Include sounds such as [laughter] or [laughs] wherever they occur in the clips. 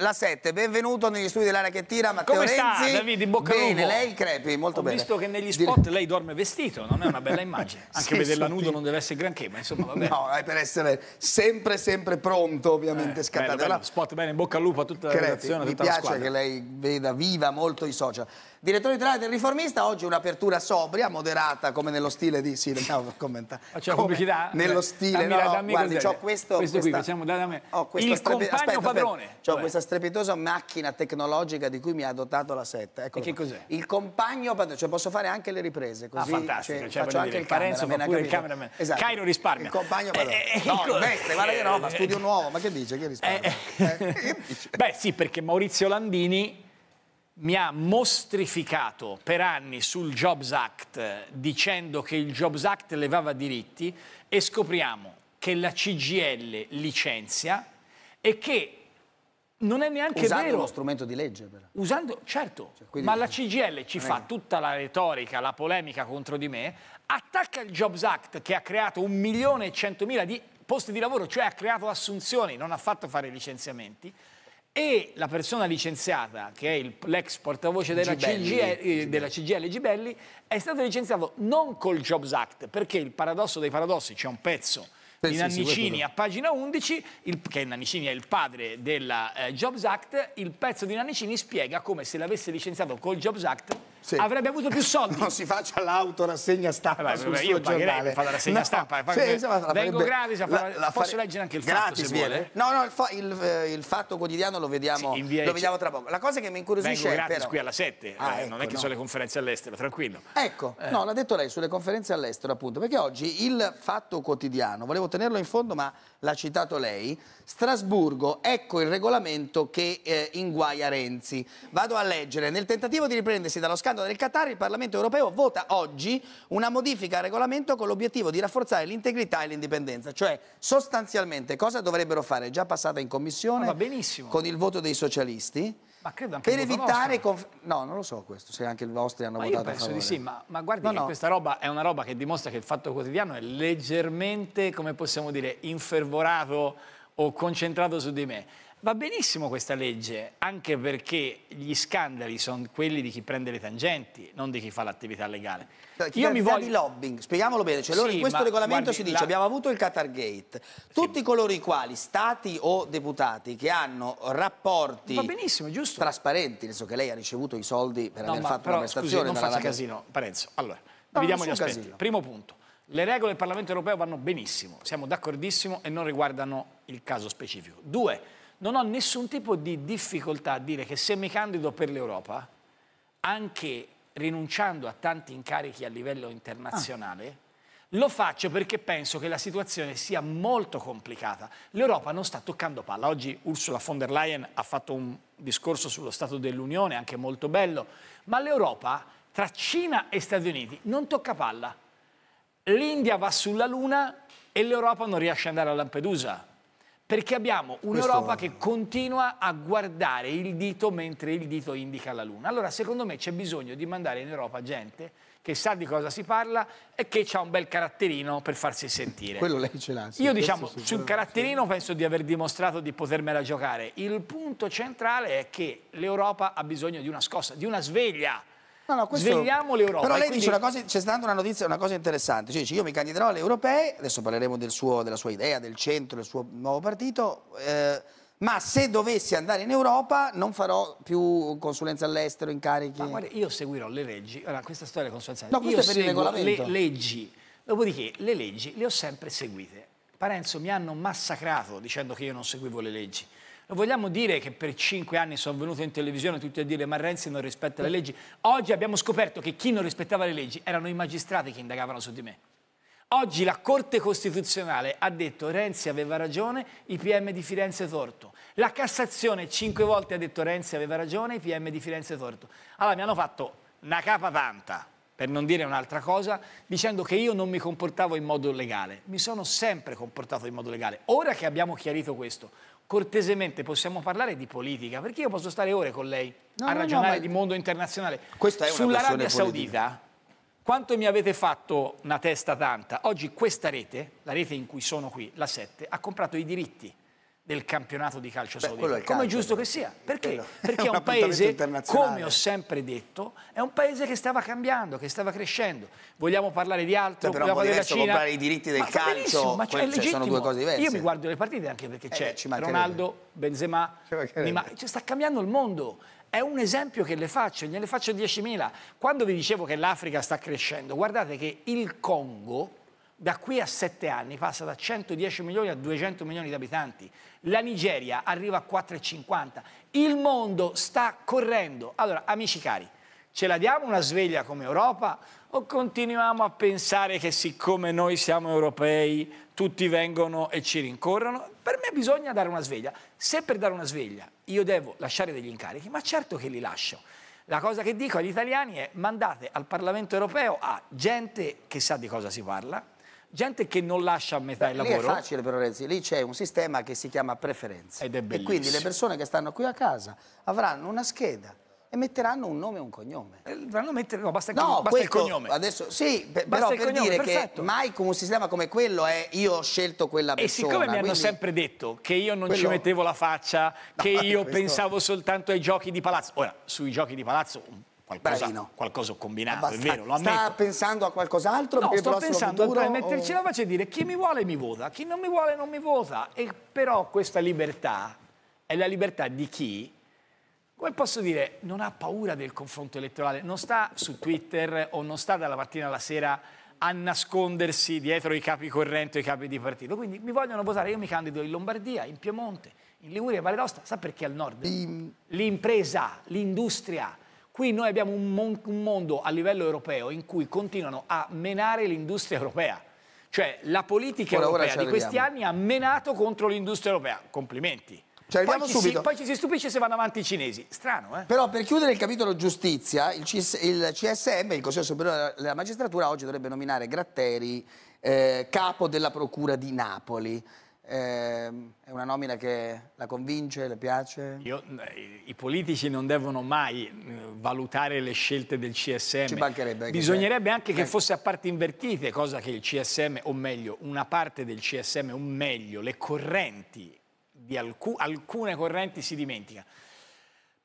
la 7, benvenuto negli studi della Rachettina Matteo Come Renzi. Come sta Davide, in bocca al Bene, lei crepi, molto Ho bene. Ho visto che negli spot lei dorme vestito, non è una bella immagine. [laughs] Anche sì, vederla sì. nudo non deve essere granché, ma insomma va bene. No, è per essere sempre sempre pronto ovviamente eh, scattato. Bello, bello, spot bene, in bocca al lupo a tutta la crepi, redazione, a tutta Mi piace che lei veda viva molto i social. Direttore generale del Riformista, oggi un'apertura sobria, moderata, come nello stile di... Sì, dobbiamo [laughs] commentare. Facciamo come pubblicità? Nello stile, dammi, no, no, dammi guardi, ho questo... Questo qui, facciamo da me. Ho questo Il strepe... compagno aspetta, padrone. ho questa strepitosa macchina tecnologica di cui mi ha dotato la setta. e che cos'è? Il compagno padrone, cioè posso fare anche le riprese, ah, così... Ah, fantastico. Cioè, cioè, faccio anche dire, il Carenzo cameraman, pure il cameraman. Esatto. Cairo risparmia. Il compagno eh, padrone. Eh, eh, no, il ecco. mestre, guarda che roba, eh, studio eh. nuovo, ma che dice? Che risparmia? Beh sì, perché Maurizio Landini mi ha mostrificato per anni sul Jobs Act eh, dicendo che il Jobs Act levava diritti e scopriamo che la CGL licenzia e che non è neanche usando vero. Usando lo strumento di legge, però. Usando, certo, cioè, ma la CGL ci fa tutta la retorica, la polemica contro di me, attacca il Jobs Act che ha creato un milione e centomila di posti di lavoro, cioè ha creato assunzioni, non ha fatto fare licenziamenti, e la persona licenziata, che è l'ex portavoce della, Gibelli, CGL, Gibelli. Eh, della, CGL, Gibelli, è stato licenziato non col Jobs Act, perché il paradosso dei paradossi, c'è un pezzo sì, di Nannicini sì, a pagina 11, il, che Nannicini è il padre del eh, Jobs Act, il pezzo di Nannicini spiega come se l'avesse licenziato col Jobs Act sì. avrebbe avuto più soldi. [laughs] Non si faccia l'auto rassegna stampa Vai, eh sul io pagherei fa la rassegna no, stampa. Fa... Eh, sì, la farebbe... Vengo gratis, a fare... la, la fare... posso leggere anche il gratis, fatto viene. No, no, il, fa... il, eh, il, fatto quotidiano lo vediamo, sì, lo vediamo tra poco. La cosa che mi incuriosisce è... Vengo gratis però... qui alla 7, ah, eh, ecco, non è ecco, che no. sono le conferenze all'estero, tranquillo. Ecco, eh. no, l'ha detto lei sulle conferenze all'estero appunto, perché oggi il fatto quotidiano, volevo tenerlo in fondo ma l'ha citato lei, Strasburgo, ecco il regolamento che eh, inguaia Renzi. Vado a leggere, nel tentativo di riprendersi dallo scambio scandalo del Qatar, il Parlamento europeo vota oggi una modifica al regolamento con l'obiettivo di rafforzare l'integrità e l'indipendenza. Cioè, sostanzialmente, cosa dovrebbero fare? Già passata in commissione no, con il voto dei socialisti. Ma credo anche per evitare no, non lo so questo, se anche i vostri hanno ma votato io penso di sì, ma, ma guardi no, no. questa roba è una roba che dimostra che il Fatto Quotidiano è leggermente, come possiamo dire, infervorato o concentrato su di me. Va benissimo questa legge, anche perché gli scandali sono quelli di chi prende le tangenti, non di chi fa l'attività legale. Chi Io mi voglio... di lobbying, spieghiamolo bene, cioè, sì, in questo regolamento guardi, si dice la... abbiamo avuto il Qatar Gate, tutti sì. coloro i quali, stati o deputati, che hanno rapporti trasparenti, nel senso che lei ha ricevuto i soldi per no, aver fatto però, una prestazione. Scusi, non faccia la... casino, Parenzo. Allora, no, vediamo gli aspetti. Casino. Primo punto. Le regole del Parlamento europeo vanno benissimo, siamo d'accordissimo e non riguardano il caso specifico. Due, non ho nessun tipo di difficoltà a dire che se mi candido per l'Europa, anche rinunciando a tanti incarichi a livello ah. internazionale, ah. Lo faccio perché penso che la situazione sia molto complicata. L'Europa non sta toccando palla. Oggi Ursula von der Leyen ha fatto un discorso sullo Stato dell'Unione, anche molto bello, ma l'Europa tra Cina e Stati Uniti non tocca palla. L'India va sulla Luna e l'Europa non riesce ad andare a Lampedusa perché abbiamo un'Europa che continua a guardare il dito mentre il dito indica la Luna. Allora, secondo me c'è bisogno di mandare in Europa gente che sa di cosa si parla e che ha un bel caratterino per farsi sentire. Quello lei ce l'ha. Sì, Io diciamo, sì, sul caratterino sì. penso di aver dimostrato di potermela giocare. Il punto centrale è che l'Europa ha bisogno di una scossa, di una sveglia No, no, questo... Svegliamo l'Europa. Però lei quindi... dice una cosa, c'è stata una notizia, una cosa interessante. Cioè, dice, io mi candiderò alle europee, adesso parleremo del suo, della sua idea, del centro, del suo nuovo partito, eh, ma se dovessi andare in Europa non farò più consulenza all'estero, incarichi... Ma guarda, io seguirò le leggi, allora, questa storia è consulenza all'estero, no, io seguo le leggi, dopodiché le leggi le ho sempre seguite. Parenzo mi hanno massacrato dicendo che io non seguivo le leggi vogliamo dire che per cinque anni sono venuto in televisione tutti a dire ma Renzi non rispetta le leggi? Oggi abbiamo scoperto che chi non rispettava le leggi erano i magistrati che indagavano su di me. Oggi la Corte Costituzionale ha detto Renzi aveva ragione, i PM di Firenze torto. La Cassazione cinque volte ha detto Renzi aveva ragione, i PM di Firenze torto. Allora mi hanno fatto una capa tanta, per non dire un'altra cosa, dicendo che io non mi comportavo in modo legale. Mi sono sempre comportato in modo legale. Ora che abbiamo chiarito questo, cortesemente possiamo parlare di politica, perché io posso stare ore con lei no, a no, ragionare no, di mondo internazionale. Sull'Arabia Saudita, quanto mi avete fatto una testa tanta? Oggi questa rete, la rete in cui sono qui, la 7, ha comprato i diritti del campionato di calcio saudita, come calcio, è giusto però. Eh. che sia. Perché? Quello Perché è un, un paese, come ho sempre detto, è un paese che stava cambiando, che stava crescendo. Vogliamo parlare di altro, Beh, cioè, però vogliamo parlare della Cina. i diritti del ma calcio, ma cioè, cioè, sono due cose diverse. Io mi guardo le partite anche perché eh, c'è eh, Ronaldo, Benzema, ma cioè, sta cambiando il mondo. È un esempio che le faccio, ne le faccio 10.000. Quando vi dicevo che l'Africa sta crescendo, guardate che il Congo da qui a sette anni passa da 110 milioni a 200 milioni di abitanti, la Nigeria arriva a 4,50, il mondo sta correndo. Allora, amici cari, ce la diamo una sveglia come Europa o continuiamo a pensare che siccome noi siamo europei tutti vengono e ci rincorrono? Per me bisogna dare una sveglia. Se per dare una sveglia io devo lasciare degli incarichi, ma certo che li lascio. La cosa che dico agli italiani è mandate al Parlamento europeo a gente che sa di cosa si parla, gente che non lascia a metà Beh, il lavoro. Lì è facile però Renzi, lì c'è un sistema che si chiama preferenze. Ed è bellissimo. E quindi le persone che stanno qui a casa avranno una scheda e metteranno un nome e un cognome. Eh, dovranno mettere, no, basta, no, basta questo, il cognome. Adesso, sì, per, però per cognome, dire perfetto. che mai con un sistema come quello è eh, io ho scelto quella persona. E siccome mi hanno sempre detto che io non quello... ci mettevo la faccia, [laughs] che io questo... pensavo soltanto ai giochi di palazzo, ora sui giochi di palazzo un Qualcosa, qualcosa, ho combinato, Abbastan è vero, lo ammetto. Sta pensando a qualcos'altro? No, sto pensando futuro, a metterci o... la faccia e dire chi mi vuole mi vota, chi non mi vuole non mi vota. E però questa libertà è la libertà di chi, come posso dire, non ha paura del confronto elettorale, non sta su Twitter o non sta dalla mattina alla sera a nascondersi dietro i capi corrente o i capi di partito. Quindi mi vogliono votare, io mi candido in Lombardia, in Piemonte, in Liguria, in Valle d'Osta, sa perché al nord? L'impresa, l'industria Qui noi abbiamo un, mon un mondo a livello europeo in cui continuano a menare l'industria europea. Cioè la politica ora, europea ora di questi anni ha menato contro l'industria europea. Complimenti. Ci poi, ci si, poi, ci si, stupisce se vanno avanti i cinesi. Strano, eh? Però per chiudere il capitolo giustizia, il, CS, il CSM, il Consiglio Superiore della Magistratura, oggi dovrebbe nominare Gratteri eh, capo della Procura di Napoli. Eh, è una nomina che la convince, le piace? Io, I politici non devono mai eh, valutare le scelte del CSM. Ci mancherebbe. Bisognerebbe eh. anche che eh. fosse a parti invertite, cosa che il CSM, o meglio, una parte del CSM, o meglio, le correnti di alcu alcune correnti si dimentica.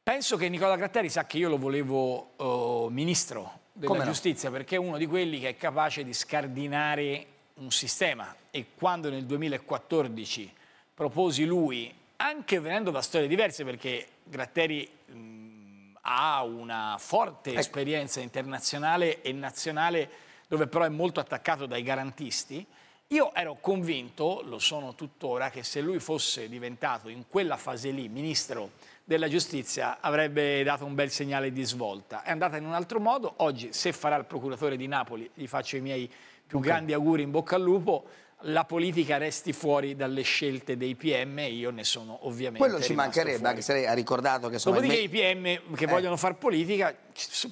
Penso che Nicola Gratteri sa che io lo volevo uh, ministro della Come giustizia no? perché è uno di quelli che è capace di scardinare un sistema e quando nel 2014 proposi lui, anche venendo da storie diverse perché Gratteri mh, ha una forte ecco. esperienza internazionale e nazionale dove però è molto attaccato dai garantisti, io ero convinto, lo sono tuttora, che se lui fosse diventato in quella fase lì ministro della giustizia avrebbe dato un bel segnale di svolta. È andata in un altro modo, oggi se farà il procuratore di Napoli gli faccio i miei più grandi auguri in bocca al lupo, la politica resti fuori dalle scelte dei PM e io ne sono ovviamente Quello ci mancherebbe, fuori. anche se lei ha ricordato che sono... Dopodiché me... i PM che eh. vogliono fare politica,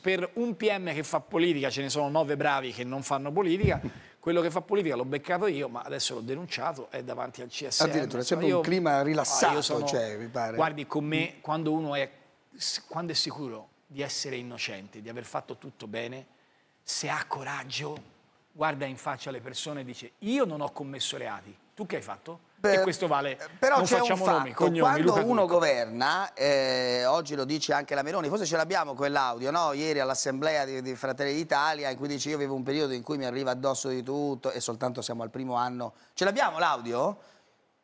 per un PM che fa politica ce ne sono nove bravi che non fanno politica, quello che fa politica l'ho beccato io, ma adesso l'ho denunciato, è davanti al CSM. Addirittura, sembra io, un clima ah, rilassato, ah, sono, cioè, mi pare. Guardi, con me, mm. quando uno è, quando è sicuro di essere innocente, di aver fatto tutto bene, se ha coraggio guarda in faccia le persone e dice io non ho commesso reati, tu che hai fatto? Beh, e questo vale, eh, però non c'è facciamo un fatto. nomi, cognomi, Quando Luca uno Turco. governa, eh, oggi lo dice anche la Meloni, forse ce l'abbiamo quell'audio, no? Ieri all'assemblea di, di, Fratelli d'Italia in cui dice io avevo un periodo in cui mi arriva addosso di tutto e soltanto siamo al primo anno. Ce l'abbiamo l'audio?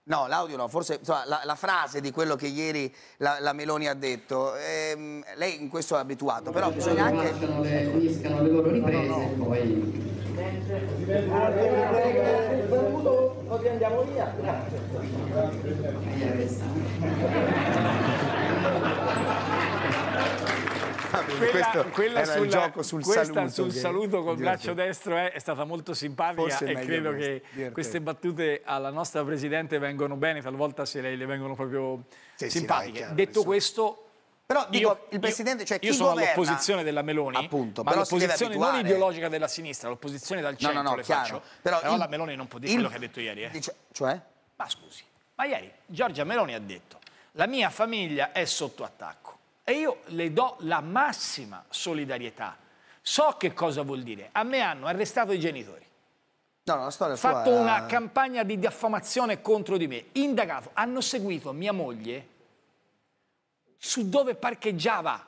No, l'audio no, forse insomma, la, la, frase di quello che ieri la, la Meloni ha detto, ehm, lei in questo è abituato, però bisogna anche... Lasciano le, finiscano le loro riprese no, no, poi benvenuto, così andiamo via. Grazie. Quella, quella era sulla, gioco sul saluto, sul saluto col braccio destro eh, è, stata molto simpatica e credo che divertente. queste battute alla nostra Presidente vengono bene, talvolta se lei le vengono proprio sì, simpatiche. Sì, chiaro, Detto questo, però dico, io, il presidente, cioè io chi sono all'opposizione della Meloni, appunto, ma l'opposizione non ideologica della sinistra, l'opposizione dal centro no, no, no, faccio, Però, però il, la Meloni non può dire il, quello che ha detto ieri, eh. dice, cioè? Ma scusi, ma ieri Giorgia Meloni ha detto: "La mia famiglia è sotto attacco e io le do la massima solidarietà. So che cosa vuol dire. A me hanno arrestato i genitori. No, la storia fatto era... una campagna di diffamazione contro di me, indagato, hanno seguito mia moglie su dove parcheggiava.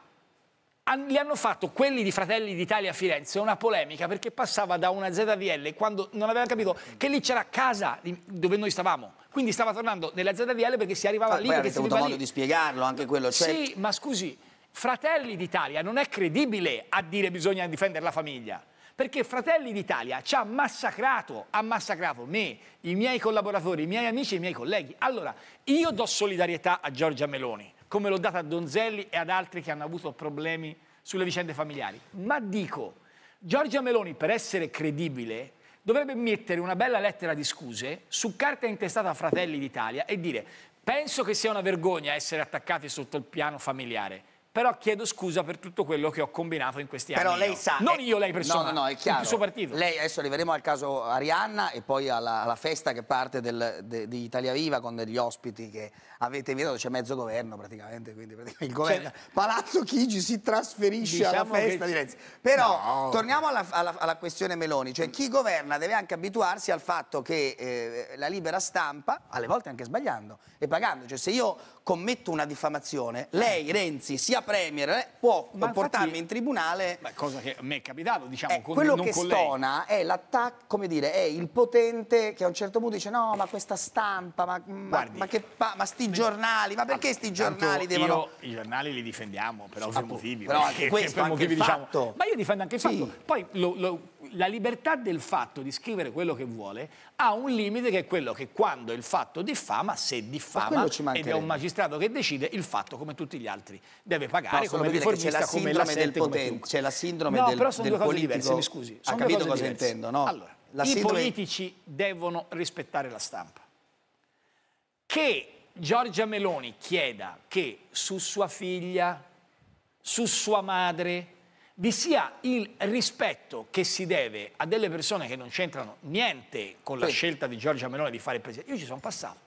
li hanno fatto quelli di Fratelli d'Italia a Firenze una polemica perché passava da una ZVL quando non aveva capito che lì c'era casa dove noi stavamo. Quindi stava tornando nella ZVL perché si arrivava ma lì. Poi avete avuto modo lì. di spiegarlo anche quello. Cioè... Sì, ma scusi, Fratelli d'Italia non è credibile a dire bisogna difendere la famiglia perché Fratelli d'Italia ci ha massacrato, ha massacrato me, i miei collaboratori, i miei amici e i miei colleghi. Allora, io do solidarietà a Giorgia Meloni, come l'ho data a Donzelli e ad altri che hanno avuto problemi sulle vicende familiari. Ma dico, Giorgia Meloni, per essere credibile, dovrebbe mettere una bella lettera di scuse su carta intestata a Fratelli d'Italia e dire penso che sia una vergogna essere attaccati sotto il piano familiare però chiedo scusa per tutto quello che ho combinato in questi però anni. Però lei io. sa... Non eh, io, lei personalmente. No, no, no, è chiaro. Il suo partito. Lei, adesso arriveremo al caso Arianna e poi alla, alla festa che parte del, de, di Italia Viva con degli ospiti che avete invitato, c'è mezzo governo praticamente, quindi il governo... Cioè, [laughs] Palazzo Chigi si trasferisce diciamo alla festa che... di Renzi. Però no. torniamo alla, alla, alla, questione Meloni, cioè chi governa deve anche abituarsi al fatto che eh, la libera stampa, alle volte anche sbagliando e pagando, cioè se io commetto una diffamazione, lei Renzi sia Premier eh, può Ma portarmi infatti, in tribunale... Beh, cosa che a me è capitato, diciamo, eh, con, quello non che con stona lei. è l'attacco, come dire, è il potente che a un certo punto dice no, ma questa stampa, ma, Guardi, ma, ma che pa- ma sti giornali, ma perché ah, sti giornali devono... Io, i giornali li difendiamo per ovvi motivi, però perché, questo, [laughs] per motivi, diciamo, Ma io difendo anche il fatto. Poi lo, lo la libertà del fatto di scrivere quello che vuole ha un limite che è quello che quando il fatto diffama, se diffama, ed è un magistrato che decide il fatto come tutti gli altri deve pagare, no, come riformista, come l'assente, come chiunque. C'è la sindrome no, del, però sono del due cose politico. diverse, mi scusi. Sono ha capito cosa diverse. intendo, no? Allora, la i politici devono rispettare la stampa. Che Giorgia Meloni chieda che su sua figlia, su sua madre vi sia il rispetto che si deve a delle persone che non c'entrano niente con la sì. scelta di Giorgia Meloni di fare il presidente. Io ci sono passato.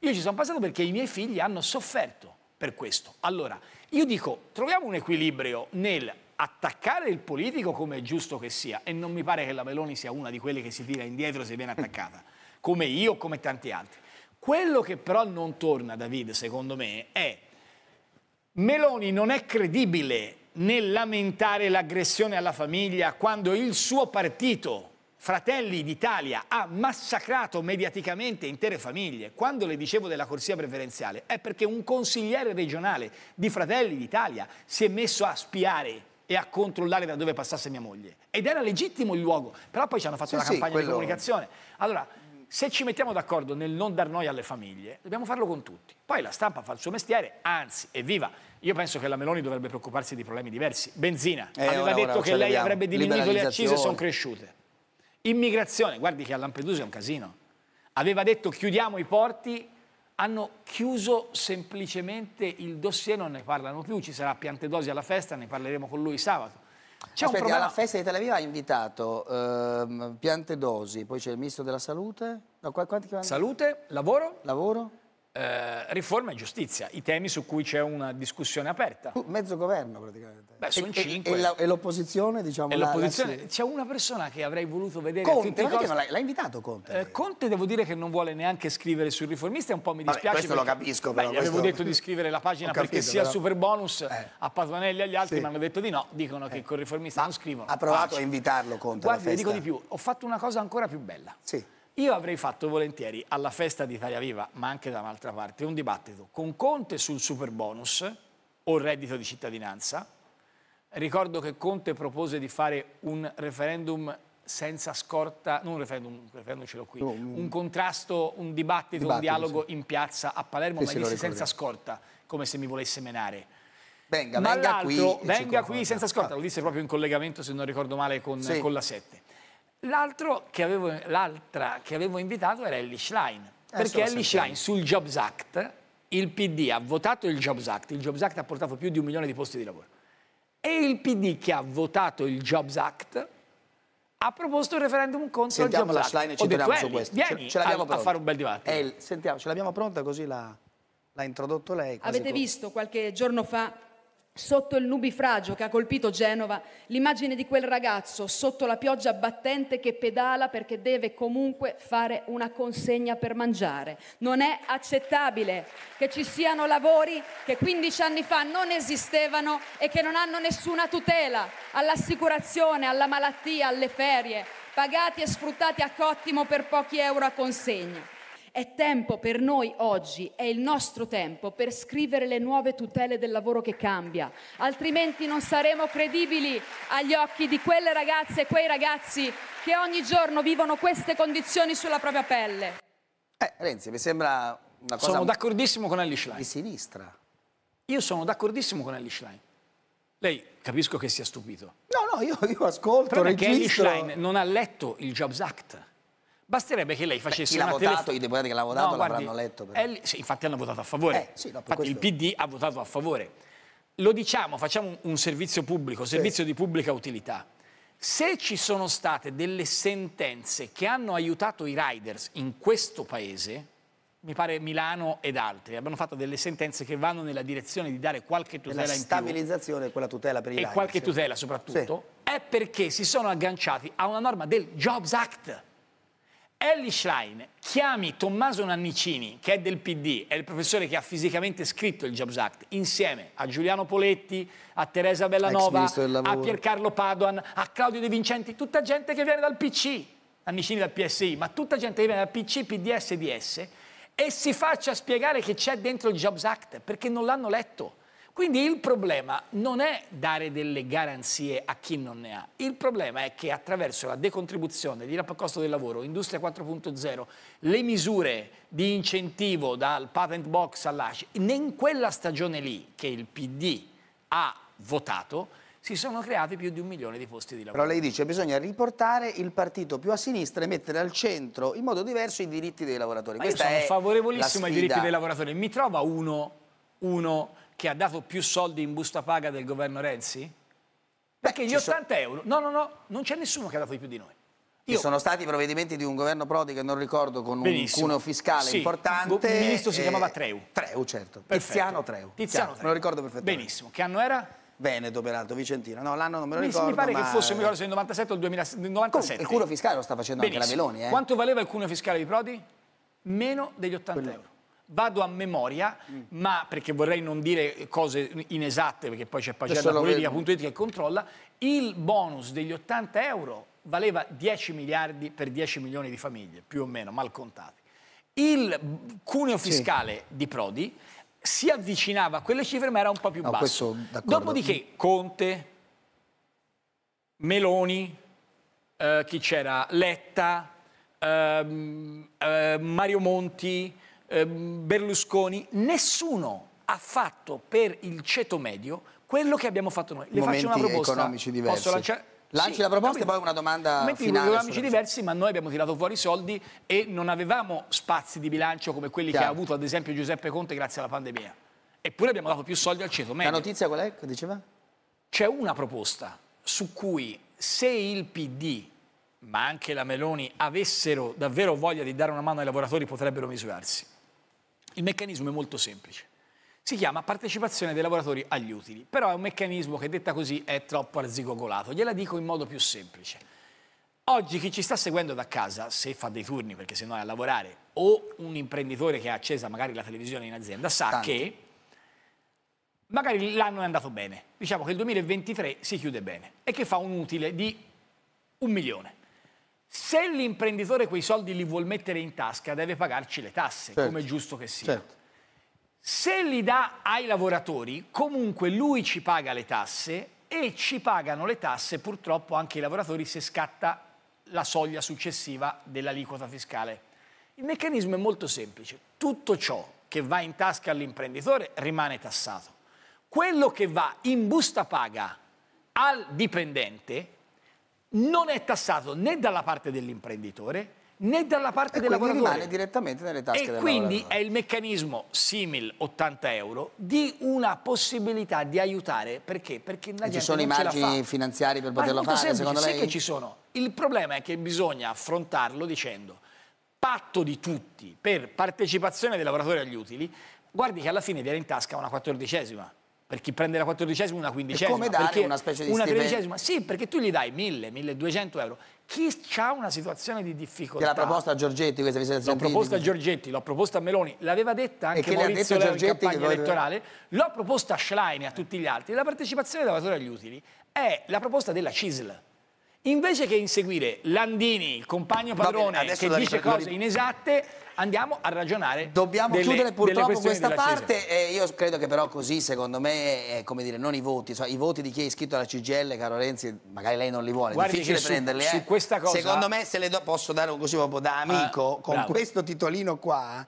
Io ci sono passato perché i miei figli hanno sofferto per questo. Allora, io dico, troviamo un equilibrio nel attaccare il politico come è giusto che sia e non mi pare che la Meloni sia una di quelle che si tira indietro se viene [laughs] attaccata, come io, o come tanti altri. Quello che però non torna, David, secondo me, è Meloni non è credibile nel lamentare l'aggressione alla famiglia quando il suo partito, Fratelli d'Italia, ha massacrato mediaticamente intere famiglie, quando le dicevo della corsia preferenziale, è perché un consigliere regionale di Fratelli d'Italia si è messo a spiare e a controllare da dove passasse mia moglie. Ed era legittimo il luogo, però poi ci hanno fatto sì, una sì, campagna quello... di comunicazione. Allora, se ci mettiamo d'accordo nel non dar noi alle famiglie, dobbiamo farlo con tutti. Poi la stampa fa il suo mestiere, anzi, evviva. Io penso che la Meloni dovrebbe preoccuparsi di problemi diversi. Benzina, eh, aveva ora, detto ora, che lei abbiamo. avrebbe diminuito le accise, sono cresciute. Immigrazione, guardi che a Lampedusa è un casino. Aveva detto chiudiamo i porti, hanno chiuso semplicemente il dossier, non ne parlano più, ci sarà piante dosi alla festa, ne parleremo con lui sabato. C'è Aspetti, un alla festa di Tel Aviv ha invitato ehm, dosi, poi c'è il ministro della salute. No, quanti... Salute, lavoro. Lavoro eh, riforma e giustizia, i temi su cui c'è una discussione aperta. Mezzo governo praticamente. Beh, sono e, cinque. E, e l'opposizione, diciamo. l'opposizione. C'è una persona che avrei voluto vedere. Conte, l'ha invitato Conte. Eh, Conte devo dire che non vuole neanche scrivere sul riformista, un po' mi dispiace. Vabbè, questo perché, lo capisco, però. Beh, questo... avevo detto di scrivere la pagina capito, perché sia però... super bonus eh. a Patuanelli e agli altri, sì. ma hanno detto di no, dicono che eh. col riformista ma non scrivono. Ha provato Pace. a invitarlo Conte. Guarda, dico di più, ho fatto una cosa ancora più bella. Sì io avrei fatto volentieri alla festa di Italia Viva, ma anche da un'altra parte, un dibattito con Conte sul super bonus o reddito di cittadinanza. Ricordo che Conte propose di fare un referendum senza scorta, non un referendum, un referendum ce l'ho qui, no, un, un, contrasto, un dibattito, dibattito un dialogo sì. in piazza a Palermo, sì, ma disse senza scorta, come se mi volesse menare. Venga, ma venga qui. Venga qui senza scorta, ah. lo disse proprio in collegamento, se non ricordo male, con, sì. con la 7. L'altra che avevo invitato era Ellie Schlein, eh, perché eh, Ellie Schlein sul Jobs Act, il PD ha votato il Jobs Act, il Jobs Act ha portato più di un milione di posti di lavoro, e il PD che ha votato il Jobs Act ha proposto un referendum contro sentiamo il Jobs Act. Sentiamo la Schlein e ci torniamo su questo. Vieni ce, ce a, a, fare un bel dibattito. El, eh, sentiamo, ce l'abbiamo pronta così la... L'ha introdotto lei. Avete pronto. visto qualche giorno fa Sotto il nubifragio che ha colpito Genova, l'immagine di quel ragazzo sotto la pioggia battente che pedala perché deve comunque fare una consegna per mangiare. Non è accettabile che ci siano lavori che 15 anni fa non esistevano e che non hanno nessuna tutela all'assicurazione, alla malattia, alle ferie, pagati e sfruttati a cottimo per pochi euro a consegna. È tempo per noi oggi, è il nostro tempo per scrivere le nuove tutele del lavoro che cambia, altrimenti non saremo credibili agli occhi di quelle ragazze e quei ragazzi che ogni giorno vivono queste condizioni sulla propria pelle. Eh, Renzi, mi sembra una cosa... Sono d'accordissimo con Alice Schlein. Di sinistra. Io sono d'accordissimo con Alice Schlein. Lei capisco che sia stupito. No, no, io, io ascolto, Però registro... Perché Alice Schlein non ha letto il Jobs Act. Basterebbe che lei facesse Beh, chi l'ha votato, telef- i deputati che l'hanno votato no, l'avranno guardi, letto. L- sì, infatti hanno votato a favore. Eh, sì, no, infatti il PD ha votato a favore. Lo diciamo, facciamo un servizio pubblico, servizio sì. di pubblica utilità. Se ci sono state delle sentenze che hanno aiutato i riders in questo paese, mi pare Milano ed altri, abbiano fatto delle sentenze che vanno nella direzione di dare qualche tutela in più. stabilizzazione e quella tutela per i riders. E qualche tutela soprattutto, è perché si sono agganciati a una norma del Jobs Act Ellie Schlein chiami Tommaso Nannicini, che è del PD, è il professore che ha fisicamente scritto il Jobs Act, insieme a Giuliano Poletti, a Teresa Bellanova, a Piercarlo Padoan, a Claudio De Vincenti, tutta gente che viene dal PC, Nannicini dal PSI, ma tutta gente che viene dal PC, PDS DS, e si faccia spiegare che c'è dentro il Jobs Act, perché non l'hanno letto. Quindi il problema non è dare delle garanzie a chi non ne ha, il problema è che attraverso la decontribuzione di rapporto costo del lavoro, Industria 4.0, le misure di incentivo dal patent box all'ACI, in quella stagione lì che il PD ha votato, si sono creati più di un milione di posti di lavoro. Però lei dice che bisogna riportare il partito più a sinistra e mettere al centro in modo diverso i diritti dei lavoratori. Ma Questa io sono favorevolissimo ai diritti dei lavoratori. Mi trova uno, uno che ha dato più soldi in busta paga del governo Renzi? Perché Beh, gli 80 so... euro... No, no, no, non c'è nessuno che ha dato di più di noi. Ci sono stati provvedimenti di un governo Prodi che non ricordo con un cuneo fiscale sì. importante. Il ministro si eh... chiamava Treu. Treu, certo. Perfetto. Tiziano Treu. Tiziano Treu. Non lo ricordo perfettamente. Benissimo. Che anno era? Veneto, peraltro, Vicentino. No, l'anno non me lo ricordo. Mi pare ma... che fosse, mi se nel 97 o il 2097. il cuneo fiscale lo sta facendo Benissimo. anche la Meloni. Eh? Quanto valeva il cuneo fiscale di Prodi? Meno degli 80 Quello. euro vado a memoria, mm. ma perché vorrei non dire cose inesatte, perché poi c'è Pagella Politica.it che controlla, il bonus degli 80 euro valeva 10 miliardi per 10 milioni di famiglie, più o meno, mal contate. Il cuneo fiscale sì. di Prodi si avvicinava a quelle cifre, ma era un po' più no, basso. Questo, Dopodiché Conte, Meloni, eh, chi c'era? Letta, eh, eh, Mario Monti, Ehm, Berlusconi, nessuno ha fatto per il ceto medio quello che abbiamo fatto noi. Le Momenti faccio una proposta. economici diversi. Posso lanciare? Lanci sì, la proposta e poi una domanda Momenti finale. economici diversi, ma noi abbiamo tirato fuori i soldi e non avevamo spazi di bilancio come quelli Chiaro. che ha avuto ad esempio Giuseppe Conte grazie alla pandemia. Eppure abbiamo dato più soldi al ceto medio. La notizia qual è? Che diceva? C'è una proposta su cui se il PD ma anche la Meloni avessero davvero voglia di dare una mano ai lavoratori potrebbero misurarsi. Il meccanismo è molto semplice. Si chiama partecipazione dei lavoratori agli utili, però è un meccanismo che detta così è troppo arzigogolato. Gliela dico in modo più semplice. Oggi chi ci sta seguendo da casa, se fa dei turni perché se no è a lavorare, o un imprenditore che ha accesa magari la televisione in azienda, sa Tanti. che magari l'anno è andato bene. Diciamo che il 2023 si chiude bene e che fa un utile di un milione. Se l'imprenditore quei soldi li vuol mettere in tasca, deve pagarci le tasse, certo. come è giusto che sia. Certo. Se li dà ai lavoratori, comunque lui ci paga le tasse e ci pagano le tasse purtroppo anche i lavoratori se scatta la soglia successiva dell'aliquota fiscale. Il meccanismo è molto semplice. Tutto ciò che va in tasca all'imprenditore rimane tassato. Quello che va in busta paga al dipendente non è tassato né dalla parte dell'imprenditore né dalla parte e del lavoratore. E rimane direttamente nelle tasche e del quindi è il meccanismo simil 80 euro di una possibilità di aiutare perché? Perché la e ci sono i margini finanziari per poterlo fare semplice, secondo lei? Sì che ci sono. Il problema è che bisogna affrontarlo dicendo patto di tutti per partecipazione dei lavoratori agli utili, guardi che alla fine viene in tasca una quattordicesima per chi prende la quattordicesima una quindicesima. È come dare una specie di Una tredicesima, sì, perché tu gli dai 1000, 1200 euro. Chi ha una situazione di difficoltà... Che l'ha proposta a Giorgetti questa visione L'ho proposta a Giorgetti, l'ho proposta a Meloni, l'aveva detta anche Maurizio Leo in campagna vorrebbe... elettorale, l'ho proposta a Schlein e a tutti gli altri. La partecipazione della valore agli utili è la proposta della CISL Invece che inseguire Landini, il compagno padrone, bene, che dice ripre- cose inesatte, andiamo a ragionare. Dobbiamo delle, chiudere purtroppo questa parte. Eh, io credo che però così, secondo me, eh, come dire, non i voti, cioè, i voti di chi è iscritto alla CGL, caro Renzi, magari lei non li vuole, Guardi è difficile su, prenderli. Su eh. questa cosa... Secondo me, se le do, posso dare un così proprio da ah, amico, ah, con bravo. questo titolino qua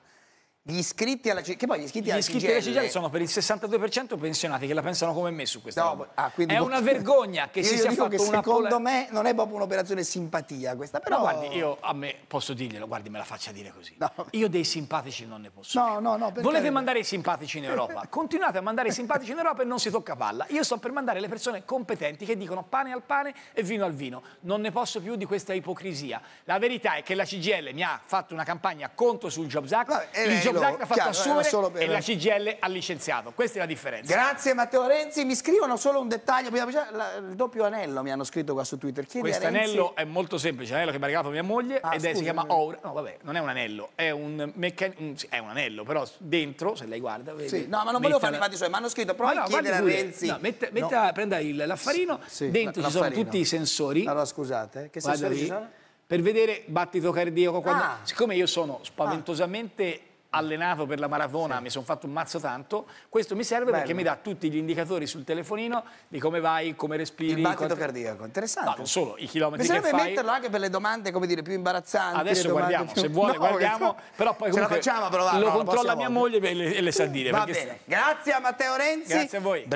gli iscritti alla CGL, che poi gli iscritti, gli alla, CGL... alla CGL sono per il 62% pensionati che la pensano come me su questa no, ah, È una vergogna che [laughs] si sia fatto che una secondo pola... me non è proprio un'operazione simpatia questa, però... No, guardi, io a me posso dirglielo, guardi, me la faccia dire così. No. Io dei simpatici non ne posso. No, no, no. Perché... Volete mandare i simpatici in Europa? [laughs] Continuate a mandare i simpatici in Europa e non si tocca palla. Io sto per mandare le persone competenti che dicono pane al pane e vino al vino. Non ne posso più di questa ipocrisia. La verità è che la CGL mi ha fatto una campagna contro sul Jobs Act. No, Mario Black fatto chiaro, eh, assumere per... e la CGL ha licenziato. Questa è la differenza. Grazie Matteo Renzi. Mi scrivono solo un dettaglio. Il doppio anello mi hanno scritto qua su Twitter. Questo anello è molto semplice, l'anello che mi ha regalato mia moglie ah, ed è, si chiama Aura. No, vabbè, non è un anello, è un, meccanismo. Mm, è un anello, però dentro, se lei guarda, vedi. Sì. No, ma non volevo fare i fatti suoi, mi hanno scritto proprio no, a chiedere a Renzi. No, metta, metta, no. prenda l'affarino, sì, dentro ci sono tutti i sensori. Allora scusate, eh, che guarda sensori lì, Per vedere battito cardiaco. Quando... Ah. Siccome io sono ah. spaventosamente allenato per la maratona, sì. mi sono fatto un mazzo tanto, questo mi serve Bello. perché mi dà tutti gli indicatori sul telefonino di come vai, come respiri. Il battito quanto... cardiaco, interessante. No, non solo, i chilometri mi che fai. Bisognerebbe metterlo anche per le domande, come dire, più imbarazzanti. Adesso guardiamo, più... se vuole [laughs] no, guardiamo, che... [laughs] però poi comunque Ce la facciamo a provare, lo controlla mia moglie e le, e le sa dire. Va bene, grazie a Matteo Renzi. Grazie a voi.